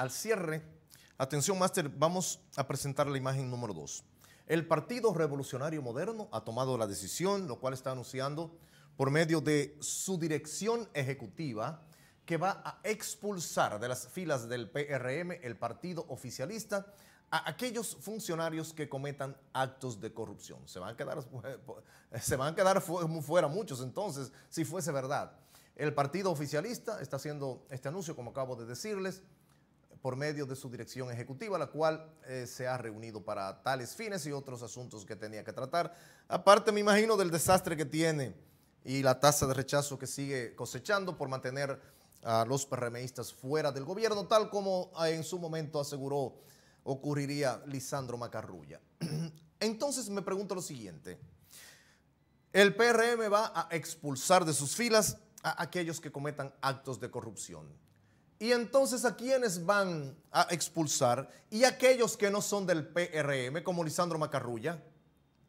al cierre, atención máster, vamos a presentar la imagen número dos. El Partido Revolucionario Moderno ha tomado la decisión, lo cual está anunciando por medio de su dirección ejecutiva, que va a expulsar de las filas del PRM, el partido oficialista, a aquellos funcionarios que cometan actos de corrupción. Se van a quedar, se van a quedar fuera muchos entonces, si fuese verdad. El partido oficialista está haciendo este anuncio, como acabo de decirles, por medio de su dirección ejecutiva, la cual eh, se ha reunido para tales fines y otros asuntos que tenía que tratar. Aparte, me imagino del desastre que tiene y la tasa de rechazo que sigue cosechando por mantener a los PRMistas fuera del gobierno, tal como eh, en su momento aseguró ocurriría Lisandro Macarrulla. Entonces me pregunto lo siguiente. El PRM va a expulsar de sus filas a aquellos que cometan actos de corrupción. Y entonces, ¿a quiénes van a expulsar? Y aquellos que no son del PRM, como Lisandro Macarrulla,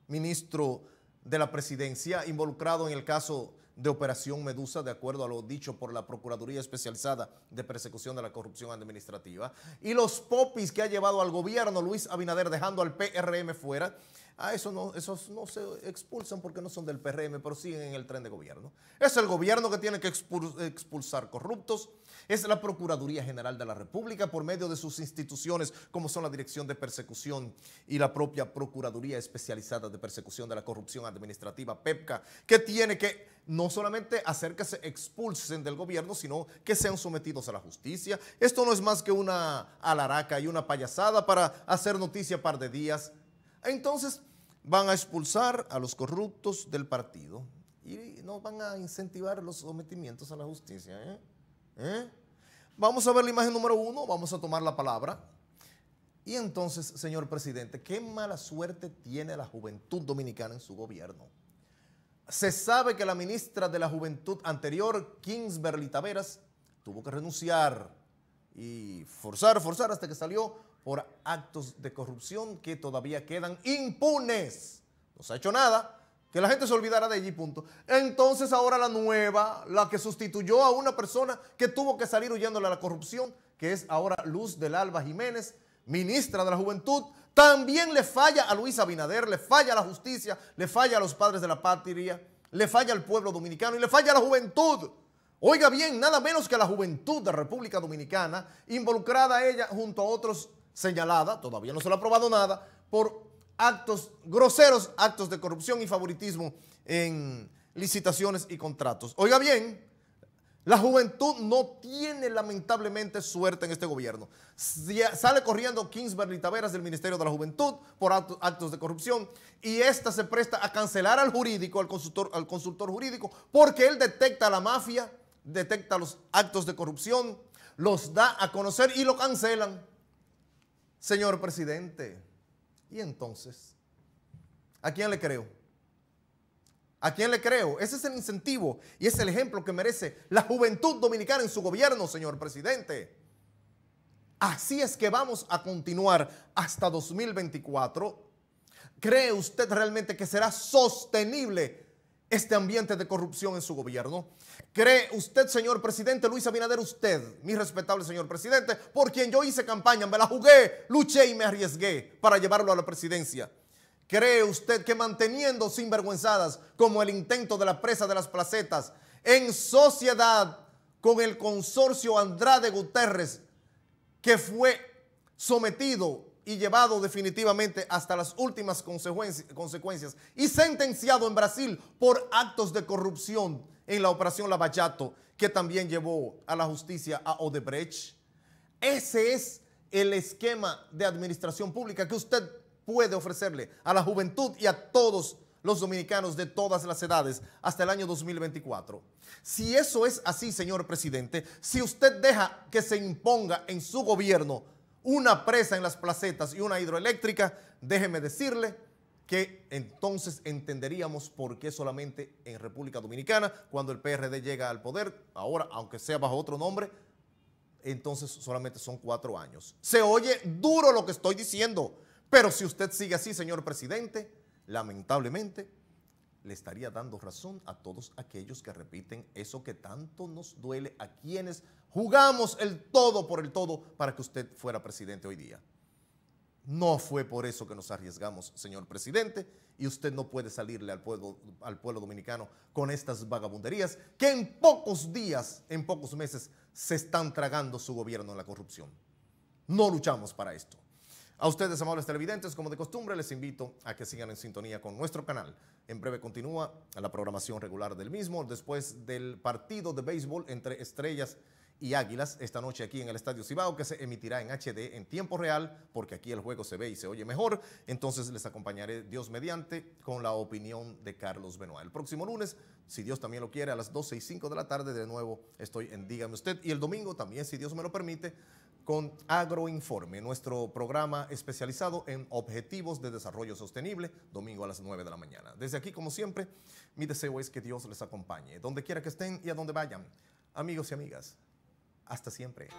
ministro de la presidencia, involucrado en el caso de Operación Medusa, de acuerdo a lo dicho por la Procuraduría Especializada de Persecución de la Corrupción Administrativa, y los popis que ha llevado al gobierno Luis Abinader dejando al PRM fuera, Ah, eso no, esos no se expulsan porque no son del PRM, pero siguen en el tren de gobierno. Es el gobierno que tiene que expulsar corruptos. Es la Procuraduría General de la República por medio de sus instituciones, como son la Dirección de Persecución y la propia Procuraduría Especializada de Persecución de la Corrupción Administrativa, PEPCA, que tiene que no solamente hacer que se expulsen del gobierno, sino que sean sometidos a la justicia. Esto no es más que una alaraca y una payasada para hacer noticia par de días. Entonces, Van a expulsar a los corruptos del partido y no van a incentivar los sometimientos a la justicia. ¿eh? ¿Eh? Vamos a ver la imagen número uno, vamos a tomar la palabra. Y entonces, señor presidente, qué mala suerte tiene la juventud dominicana en su gobierno. Se sabe que la ministra de la Juventud anterior, Berlita Taveras, tuvo que renunciar y forzar, forzar hasta que salió por actos de corrupción que todavía quedan impunes. No se ha hecho nada, que la gente se olvidara de allí, punto. Entonces ahora la nueva, la que sustituyó a una persona que tuvo que salir huyéndole a la corrupción, que es ahora Luz del Alba Jiménez, ministra de la Juventud, también le falla a Luisa Abinader, le falla a la justicia, le falla a los padres de la patria, le falla al pueblo dominicano y le falla a la juventud. Oiga bien, nada menos que a la juventud de la República Dominicana, involucrada ella junto a otros señalada, todavía no se lo ha aprobado nada, por actos groseros, actos de corrupción y favoritismo en licitaciones y contratos. Oiga bien, la juventud no tiene lamentablemente suerte en este gobierno. Sale corriendo Kingsberly Taveras del Ministerio de la Juventud por actos de corrupción y esta se presta a cancelar al jurídico, al consultor, al consultor jurídico, porque él detecta la mafia, detecta los actos de corrupción, los da a conocer y lo cancelan. Señor presidente, ¿y entonces? ¿A quién le creo? ¿A quién le creo? Ese es el incentivo y es el ejemplo que merece la juventud dominicana en su gobierno, señor presidente. Así es que vamos a continuar hasta 2024. ¿Cree usted realmente que será sostenible este ambiente de corrupción en su gobierno? ¿Cree usted, señor presidente Luis Abinader, usted, mi respetable señor presidente, por quien yo hice campaña, me la jugué, luché y me arriesgué para llevarlo a la presidencia? ¿Cree usted que manteniendo sinvergüenzadas como el intento de la presa de las placetas en sociedad con el consorcio Andrade Guterres, que fue sometido y llevado definitivamente hasta las últimas consecuencias y sentenciado en Brasil por actos de corrupción en la operación Lavallato, que también llevó a la justicia a Odebrecht. Ese es el esquema de administración pública que usted puede ofrecerle a la juventud y a todos los dominicanos de todas las edades hasta el año 2024. Si eso es así, señor presidente, si usted deja que se imponga en su gobierno una presa en las placetas y una hidroeléctrica, déjeme decirle que entonces entenderíamos por qué solamente en República Dominicana, cuando el PRD llega al poder, ahora aunque sea bajo otro nombre, entonces solamente son cuatro años. Se oye duro lo que estoy diciendo, pero si usted sigue así, señor presidente, lamentablemente le estaría dando razón a todos aquellos que repiten eso que tanto nos duele a quienes jugamos el todo por el todo para que usted fuera presidente hoy día. No fue por eso que nos arriesgamos, señor presidente, y usted no puede salirle al pueblo, al pueblo dominicano con estas vagabunderías que en pocos días, en pocos meses, se están tragando su gobierno en la corrupción. No luchamos para esto. A ustedes, amables televidentes, como de costumbre, les invito a que sigan en sintonía con nuestro canal. En breve continúa la programación regular del mismo, después del partido de béisbol entre Estrellas y Águilas, esta noche aquí en el Estadio Cibao, que se emitirá en HD en tiempo real, porque aquí el juego se ve y se oye mejor. Entonces les acompañaré, Dios mediante, con la opinión de Carlos Benoit. El próximo lunes, si Dios también lo quiere, a las 12 y 5 de la tarde, de nuevo estoy en Dígame Usted. Y el domingo también, si Dios me lo permite, con Agroinforme, nuestro programa especializado en objetivos de desarrollo sostenible, domingo a las 9 de la mañana. Desde aquí, como siempre, mi deseo es que Dios les acompañe, donde quiera que estén y a donde vayan. Amigos y amigas, hasta siempre.